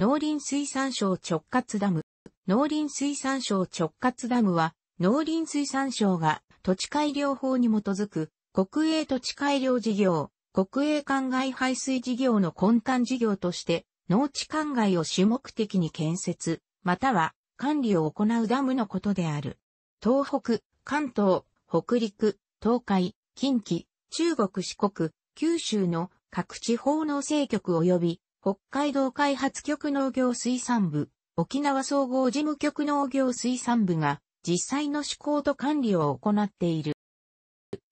農林水産省直轄ダム。農林水産省直轄ダムは、農林水産省が土地改良法に基づく国営土地改良事業、国営灌漑排水事業の根幹事業として、農地灌漑を主目的に建設、または管理を行うダムのことである。東北、関東、北陸、東海、近畿、中国四国、九州の各地方の政局及び北海道開発局農業水産部、沖縄総合事務局農業水産部が実際の施行と管理を行っている。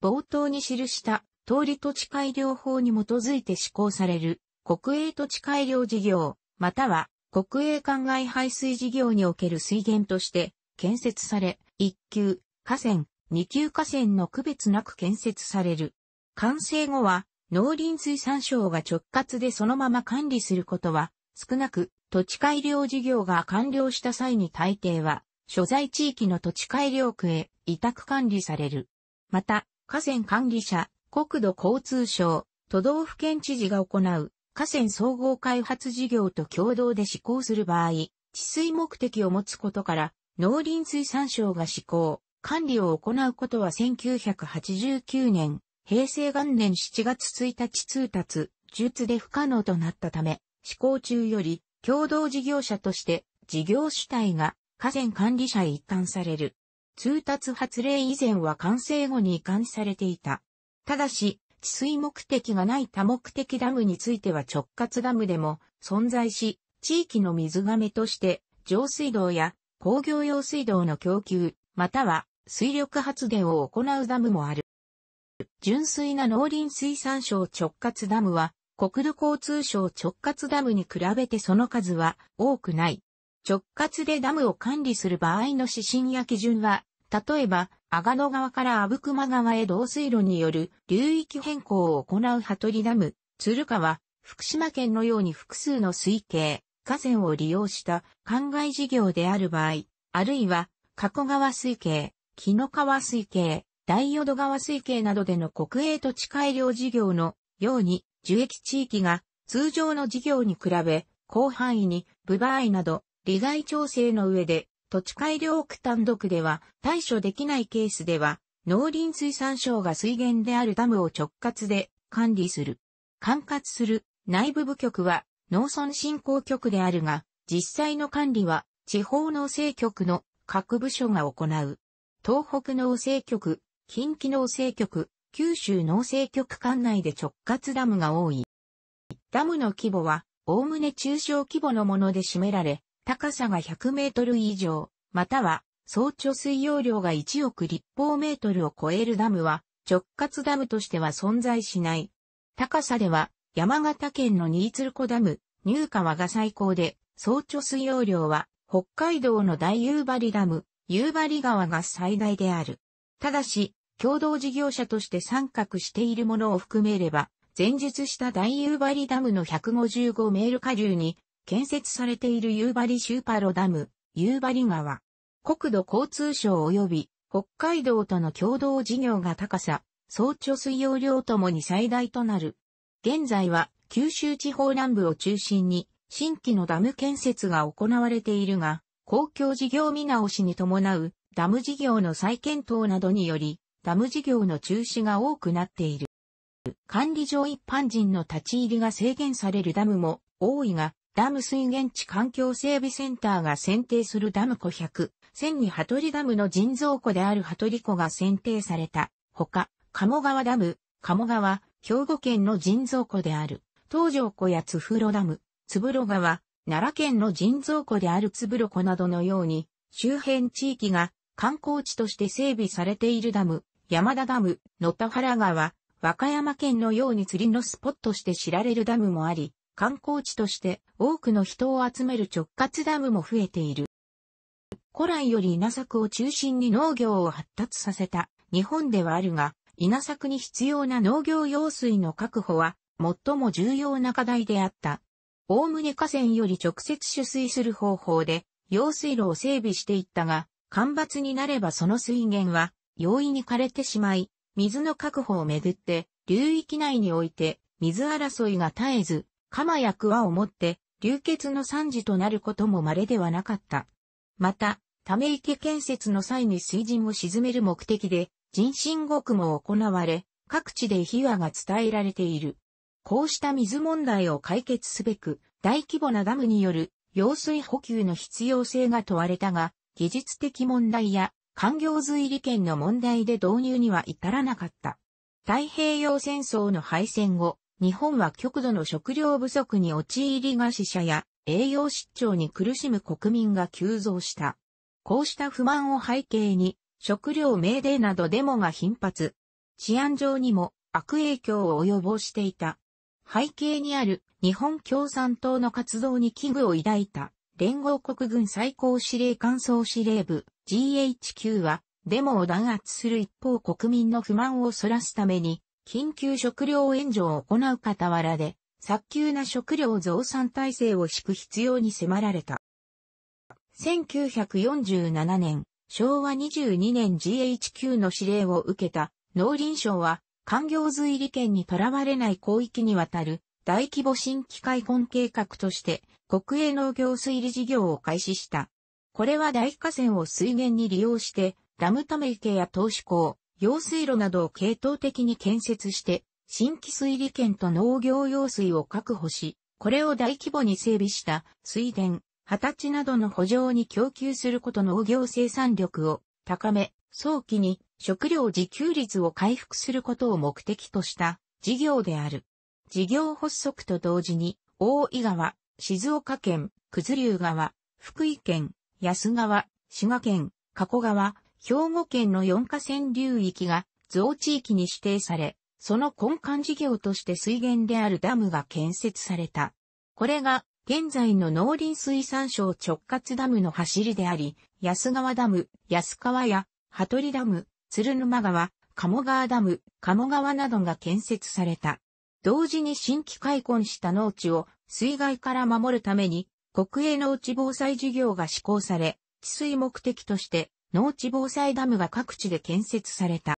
冒頭に記した通り土地改良法に基づいて施行される国営土地改良事業、または国営灌外排水事業における水源として建設され、1級河川、2級河川の区別なく建設される。完成後は農林水産省が直轄でそのまま管理することは少なく、土地改良事業が完了した際に大抵は、所在地域の土地改良区へ委託管理される。また、河川管理者、国土交通省、都道府県知事が行う河川総合開発事業と共同で施行する場合、治水目的を持つことから、農林水産省が施行、管理を行うことは1989年平成元年7月1日通達、術で不可能となったため、施行中より共同事業者として事業主体が河川管理者へ一貫される。通達発令以前は完成後に移管されていた。ただし、治水目的がない多目的ダムについては直轄ダムでも存在し、地域の水亀として上水道や工業用水道の供給、または水力発電を行うダムもある。純粋な農林水産省直轄ダムは、国土交通省直轄ダムに比べてその数は多くない。直轄でダムを管理する場合の指針や基準は、例えば、阿賀野川から阿武隈川へ導水路による流域変更を行う羽鳥ダム、鶴川、福島県のように複数の水系、河川を利用した灌漑事業である場合、あるいは、加古川水系、木の川水系、大淀川水系などでの国営土地改良事業のように、樹液地域が通常の事業に比べ、広範囲に、部合など、利害調整の上で、土地改良区単独では対処できないケースでは、農林水産省が水源であるダムを直轄で管理する。管轄する内部部局は農村振興局であるが、実際の管理は地方農政局の各部署が行う。東北農政局、近畿農政局、九州農政局管内で直轄ダムが多い。ダムの規模は、おおむね中小規模のもので占められ、高さが100メートル以上、または、総貯水容量が1億立方メートルを超えるダムは、直轄ダムとしては存在しない。高さでは、山形県の新鶴子ダム、入川が最高で、総貯水容量は、北海道の大夕張ダム、夕張川が最大である。ただし、共同事業者として参画しているものを含めれば、前述した大夕張ダムの155メール下流に建設されている夕張シューパロダム、夕張川。国土交通省及び北海道との共同事業が高さ、総貯水容量ともに最大となる。現在は九州地方南部を中心に新規のダム建設が行われているが、公共事業見直しに伴うダム事業の再検討などにより、ダム事業の中止が多くなっている。管理上一般人の立ち入りが制限されるダムも多いが、ダム水源地環境整備センターが選定するダム湖100、1000に羽鳥ダムの人造湖である羽鳥湖が選定された。ほか、鴨川ダム、鴨川、兵庫県の人造湖である、東条湖や津風呂ダム、津風呂川、奈良県の人造湖である津風呂湖などのように、周辺地域が観光地として整備されているダム、山田ダム、野田原川、和歌山県のように釣りのスポットとして知られるダムもあり、観光地として多くの人を集める直轄ダムも増えている。古来より稲作を中心に農業を発達させた日本ではあるが、稲作に必要な農業用水の確保は最も重要な課題であった。おおむね河川より直接取水する方法で用水路を整備していったが、干ばつになればその水源は容易に枯れてしまい、水の確保をめぐって、流域内において、水争いが絶えず、鎌や桑をもって、流血の惨事となることも稀ではなかった。また、ため池建設の際に水人を沈める目的で、人心獄も行われ、各地で秘話が伝えられている。こうした水問題を解決すべく、大規模なダムによる用水補給の必要性が問われたが、技術的問題や官業随理権の問題で導入には至らなかった。太平洋戦争の敗戦後、日本は極度の食料不足に陥りが死者や栄養失調に苦しむ国民が急増した。こうした不満を背景に、食料命令などデモが頻発。治安上にも悪影響を及ぼしていた。背景にある日本共産党の活動に危惧を抱いた連合国軍最高司令官総司令部 GHQ は、デモを弾圧する一方国民の不満をそらすために、緊急食料援助を行う傍らで、早急な食料増産体制を敷く必要に迫られた。1947年、昭和22年 GHQ の指令を受けた農林省は、官境随利権にとらわれない広域にわたる大規模新規開墾計画として国営農業推理事業を開始した。これは大河川を水源に利用して、ダムため池や投資港、用水路などを系統的に建設して、新規水利権と農業用水を確保し、これを大規模に整備した水田、二十歳などの補助に供給すること農業生産力を高め、早期に食料自給率を回復することを目的とした事業である。事業発足と同時に、大井川、静岡県、九頭竜川、福井県、安川、滋賀県、加古川、兵庫県の4河川流域が増地域に指定され、その根幹事業として水源であるダムが建設された。これが現在の農林水産省直轄ダムの走りであり、安川ダム、安川や、羽鳥ダム、鶴沼川、鴨川ダム、鴨川などが建設された。同時に新規開墾した農地を水害から守るために国営農地防災事業が施行され、治水目的として農地防災ダムが各地で建設された。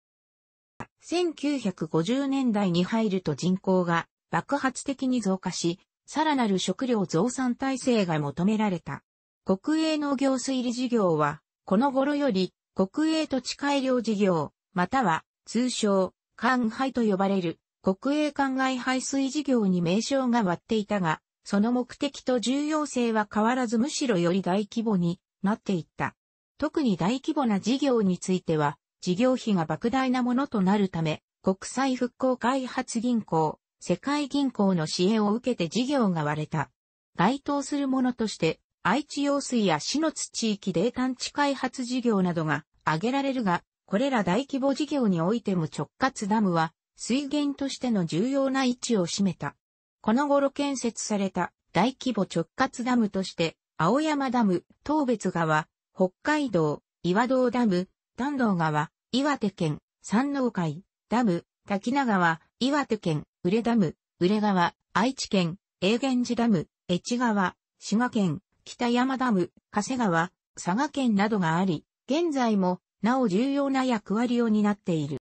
1950年代に入ると人口が爆発的に増加し、さらなる食料増産体制が求められた。国営農業水利事業は、この頃より国営土地改良事業、または通称、灌廃と呼ばれる国営灌漑排水事業に名称が割っていたが、その目的と重要性は変わらずむしろより大規模になっていった。特に大規模な事業については、事業費が莫大なものとなるため、国際復興開発銀行、世界銀行の支援を受けて事業が割れた。該当するものとして、愛知用水や市の津地域で探知開発事業などが挙げられるが、これら大規模事業においても直轄ダムは水源としての重要な位置を占めた。この頃建設された大規模直轄ダムとして、青山ダム、東別川、北海道、岩道ダム、丹道川、岩手県、山王海、ダム、滝名川、岩手県、宇れダム、宇れ川、愛知県、永源寺ダム、越川、滋賀県、北山ダム、加瀬川、佐賀県などがあり、現在も、なお重要な役割を担っている。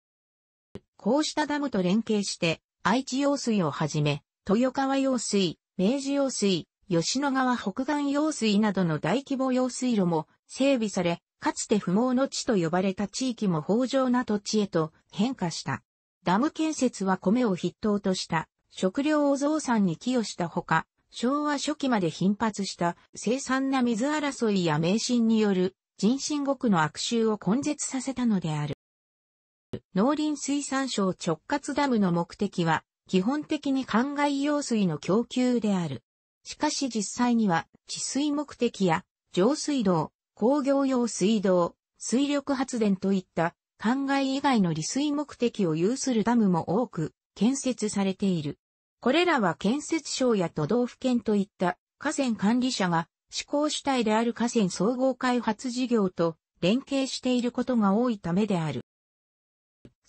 こうしたダムと連携して、愛知用水をはじめ、豊川用水、明治用水、吉野川北岸用水などの大規模用水路も整備され、かつて不毛の地と呼ばれた地域も豊穣な土地へと変化した。ダム建設は米を筆頭とした食料を増産に寄与したほか、昭和初期まで頻発した凄惨な水争いや迷信による人心国の悪臭を根絶させたのである。農林水産省直轄ダムの目的は、基本的に灌漑用水の供給である。しかし実際には、治水目的や、上水道、工業用水道、水力発電といった、灌漑以外の利水目的を有するダムも多く、建設されている。これらは建設省や都道府県といった河川管理者が施行主体である河川総合開発事業と連携していることが多いためである。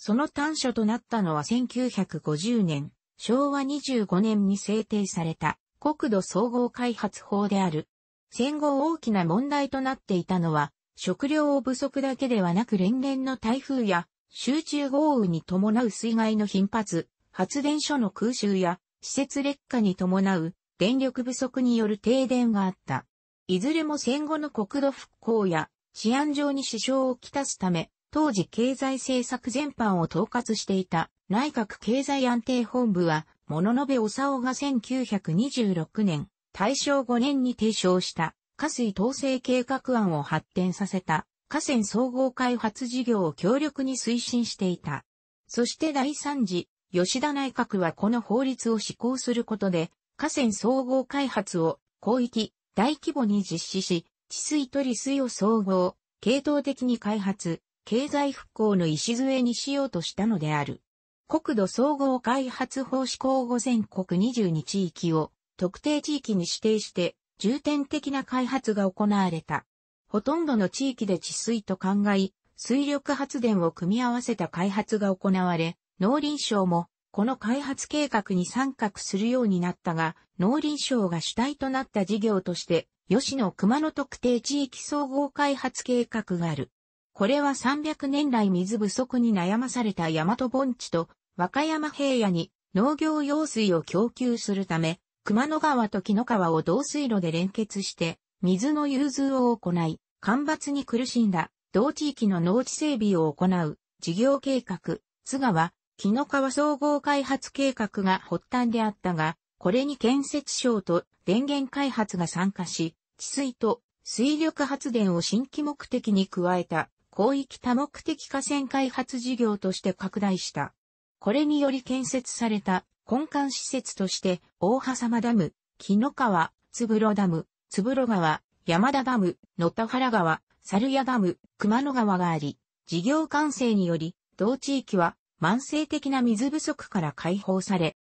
その短所となったのは1950年、昭和25年に制定された国土総合開発法である。戦後大きな問題となっていたのは、食料不足だけではなく連連の台風や集中豪雨に伴う水害の頻発、発電所の空襲や施設劣化に伴う電力不足による停電があった。いずれも戦後の国土復興や治安上に支障をきたすため、当時経済政策全般を統括していた内閣経済安定本部は、物延おさおが1926年、大正5年に提唱した、河水統制計画案を発展させた、河川総合開発事業を強力に推進していた。そして第3次、吉田内閣はこの法律を施行することで、河川総合開発を広域、大規模に実施し、治水と利水を総合、系統的に開発、経済復興の礎にしようとしたのである。国土総合開発法施行後全国22地域を特定地域に指定して重点的な開発が行われた。ほとんどの地域で治水と考え、水力発電を組み合わせた開発が行われ、農林省もこの開発計画に参画するようになったが、農林省が主体となった事業として、吉野熊野特定地域総合開発計画がある。これは300年来水不足に悩まされた大和盆地と和歌山平野に農業用水を供給するため、熊野川と木野川を同水路で連結して、水の融通を行い、干ばつに苦しんだ同地域の農地整備を行う事業計画、津川、木の川総合開発計画が発端であったが、これに建設省と電源開発が参加し、治水と水力発電を新規目的に加えた広域多目的河川開発事業として拡大した。これにより建設された根幹施設として、大葉様ダム、木の川、つぶろダム、つぶろ川、山田ダム、野田原川、猿屋ダム、熊野川があり、事業完成により、同地域は慢性的な水不足から解放され、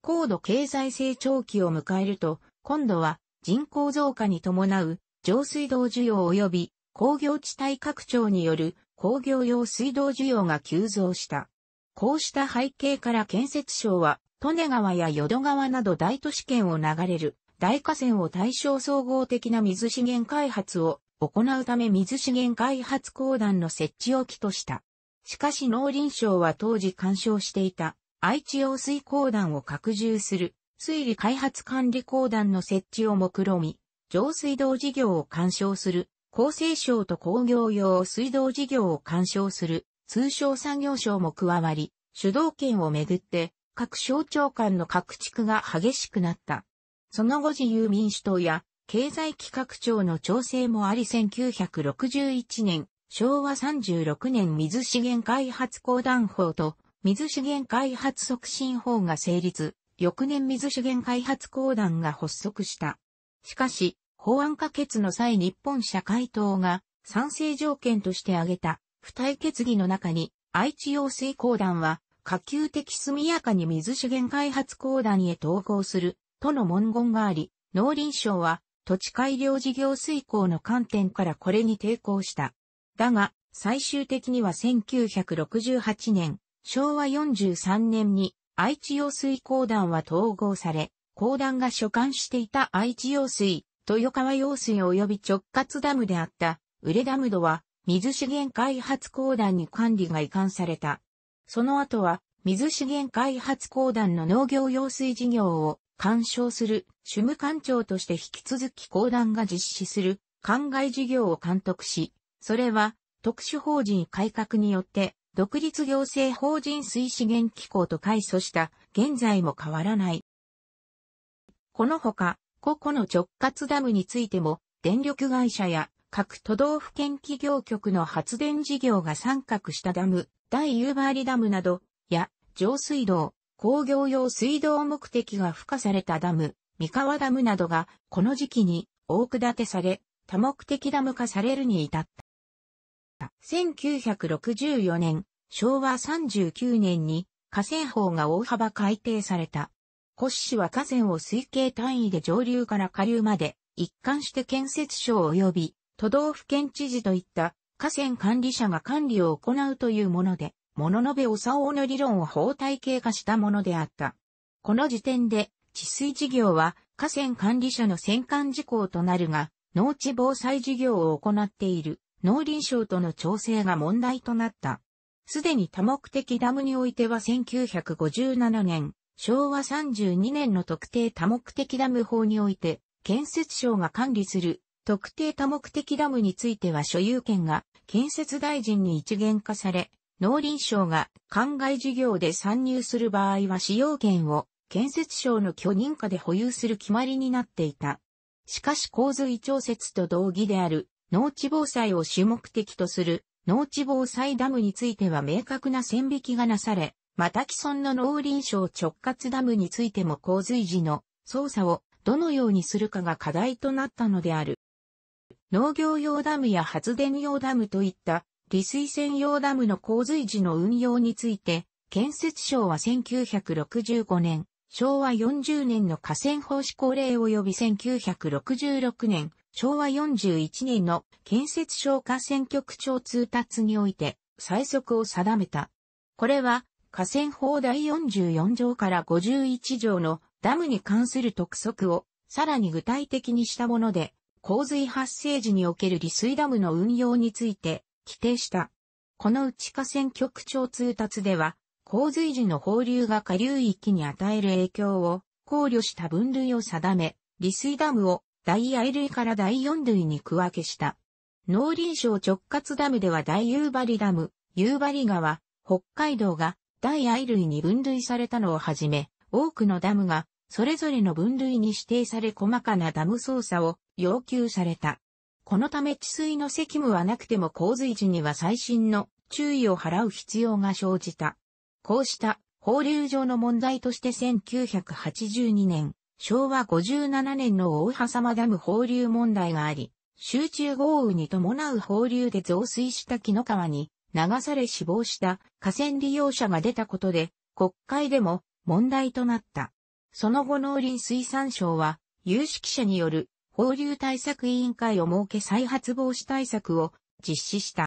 高度経済成長期を迎えると、今度は人口増加に伴う上水道需要及び工業地帯拡張による工業用水道需要が急増した。こうした背景から建設省は、利根川や淀川など大都市圏を流れる大河川を対象総合的な水資源開発を行うため水資源開発公団の設置を起とした。しかし農林省は当時干渉していた愛知用水公団を拡充する水利開発管理公団の設置を目論み、上水道事業を干渉する厚生省と工業用水道事業を干渉する通商産業省も加わり、主導権をめぐって各省庁間の拡築が激しくなった。その後自由民主党や経済企画庁の調整もあり1961年、昭和36年水資源開発公団法と水資源開発促進法が成立、翌年水資源開発公団が発足した。しかし、法案可決の際日本社会党が賛成条件として挙げた、付帯決議の中に、愛知用水公団は、可及的速やかに水資源開発公団へ統合する、との文言があり、農林省は、土地改良事業遂行の観点からこれに抵抗した。だが、最終的には1968年、昭和43年に、愛知用水公団は統合され、公団が所管していた愛知用水、豊川用水及び直轄ダムであった、ウレダムドは、水資源開発公団に管理が移管された。その後は、水資源開発公団の農業用水事業を干渉する主務官庁として引き続き公団が実施する灌漑事業を監督し、それは特殊法人改革によって独立行政法人水資源機構と改組した現在も変わらない。このほか個々の直轄ダムについても、電力会社や各都道府県企業局の発電事業が参画したダム、大夕張ダムなど、や、上水道、工業用水道目的が付加されたダム、三河ダムなどが、この時期に大下建てされ、多目的ダム化されるに至った。1964年、昭和39年に河川法が大幅改定された。越市は河川を推計単位で上流から下流まで一貫して建設省及び都道府県知事といった河川管理者が管理を行うというもので、物のべおさおの理論を法体系化したものであった。この時点で治水事業は河川管理者の戦管事項となるが、農地防災事業を行っている農林省との調整が問題となった。すでに多目的ダムにおいては1957年、昭和32年の特定多目的ダム法において、建設省が管理する特定多目的ダムについては所有権が建設大臣に一元化され、農林省が灌漑事業で参入する場合は使用権を建設省の許認可で保有する決まりになっていた。しかし洪水調節と同義である農地防災を主目的とする農地防災ダムについては明確な線引きがなされ、また既存の農林省直轄ダムについても洪水時の操作をどのようにするかが課題となったのである。農業用ダムや発電用ダムといった利水線用ダムの洪水時の運用について、建設省は1965年、昭和40年の河川法施行令及び1966年、昭和41年の建設省河川局長通達において、最速を定めた。これは、河川法第44条から51条のダムに関する特則をさらに具体的にしたもので、洪水発生時における利水ダムの運用について規定した。この内河川局長通達では、洪水時の放流が下流域に与える影響を考慮した分類を定め、利水ダムを第愛類から第四類に区分けした。農林省直轄ダムでは大夕張ダム、夕張川、北海道が大愛類に分類されたのをはじめ、多くのダムが、それぞれの分類に指定され細かなダム操作を要求された。このため治水の責務はなくても洪水時には最新の注意を払う必要が生じた。こうした放流上の問題として1982年、昭和57年の大様ダム放流問題があり、集中豪雨に伴う放流で増水した木の川に流され死亡した河川利用者が出たことで、国会でも問題となった。その後農林水産省は、有識者による放流対策委員会を設け再発防止対策を実施した。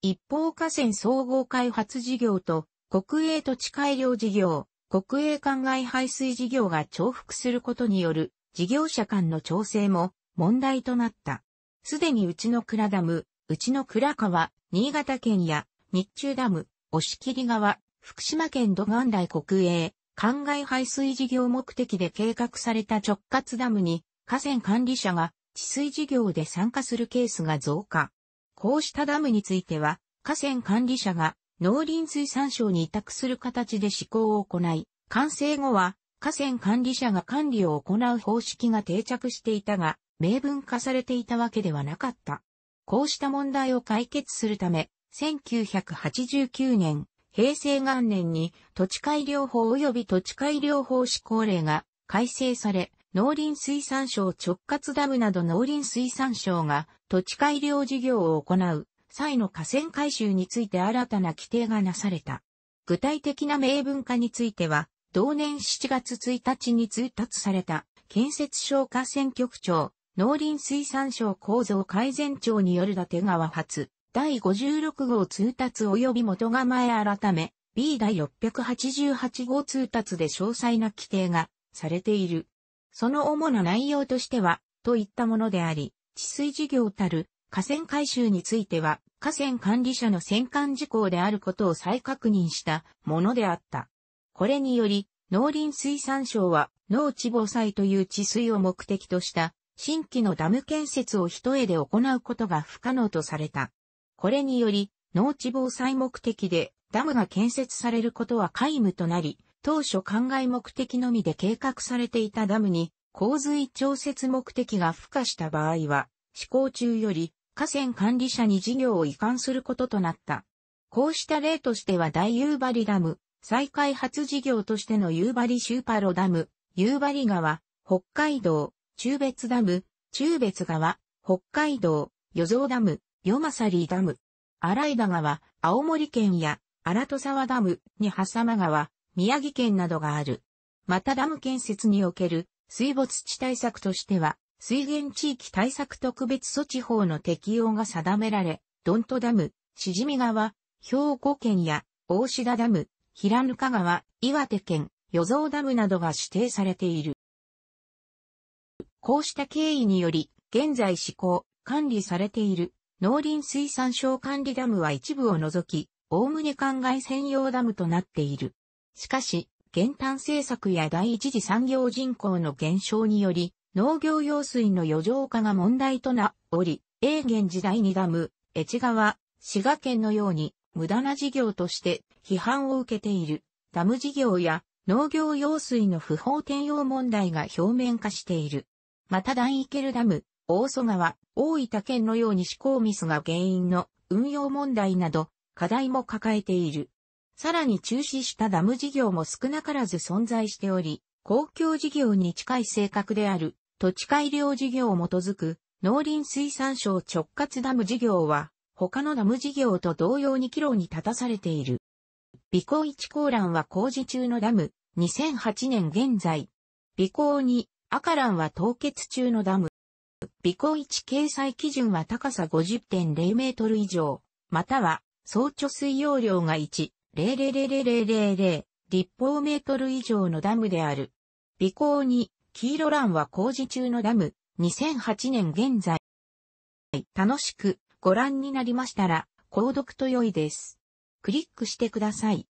一方河川総合開発事業と国営土地改良事業、国営灌漑排水事業が重複することによる事業者間の調整も問題となった。すでにうちの倉ダム、うちの倉川、新潟県や、日中ダム、押切川、福島県土岩台国営、灌漑排水事業目的で計画された直轄ダムに、河川管理者が治水事業で参加するケースが増加。こうしたダムについては、河川管理者が農林水産省に委託する形で施行を行い、完成後は河川管理者が管理を行う方式が定着していたが、明文化されていたわけではなかった。こうした問題を解決するため、1989年、平成元年に土地改良法及び土地改良法施行令が改正され、農林水産省直轄ダムなど農林水産省が土地改良事業を行う際の河川改修について新たな規定がなされた。具体的な明文化については、同年7月1日に通達された建設省河川局長農林水産省構造改善庁による伊達川発、第56号通達及び元構え改め、B 第688号通達で詳細な規定がされている。その主な内容としては、といったものであり、治水事業たる河川改修については、河川管理者の戦管事項であることを再確認したものであった。これにより、農林水産省は農地防災という治水を目的とした新規のダム建設を一重で行うことが不可能とされた。これにより、農地防災目的でダムが建設されることは皆無となり、当初灌漑目的のみで計画されていたダムに洪水調節目的が付加した場合は、施行中より河川管理者に事業を移管することとなった。こうした例としては大夕張ダム、再開発事業としての夕張シューパロダム、夕張川、北海道、中別ダム、中別川、北海道、余蔵ダム、夜正里ダム、荒井田川、青森県や荒戸沢ダムに挟ま川、宮城県などがある。またダム建設における水没地対策としては、水源地域対策特別措置法の適用が定められ、ドントダム、しじみ川、兵庫県や大志田ダム、平ぬ川、岩手県、余蔵ダムなどが指定されている。こうした経緯により、現在施行、管理されている農林水産省管理ダムは一部を除き、おおむね灌漑専用ダムとなっている。しかし、減反政策や第一次産業人口の減少により、農業用水の余剰化が問題となおり、永元時代にダム、越川、滋賀県のように無駄な事業として批判を受けているダム事業や農業用水の不法転用問題が表面化している。また大池ルダム、大曽川、大分県のように思考ミスが原因の運用問題など課題も抱えている。さらに中止したダム事業も少なからず存在しており、公共事業に近い性格である土地改良事業を基づく農林水産省直轄ダム事業は他のダム事業と同様に岐路に立たされている。備考一高欄は工事中のダム、2008年現在。備考に赤欄は凍結中のダム。備考1掲載基準は高さ50.0メートル以上、または、総貯水容量が1、0 0 0 0 0 0立方メートル以上のダムである。備行2、黄色欄は工事中のダム、2008年現在。楽しくご覧になりましたら、購読と良いです。クリックしてください。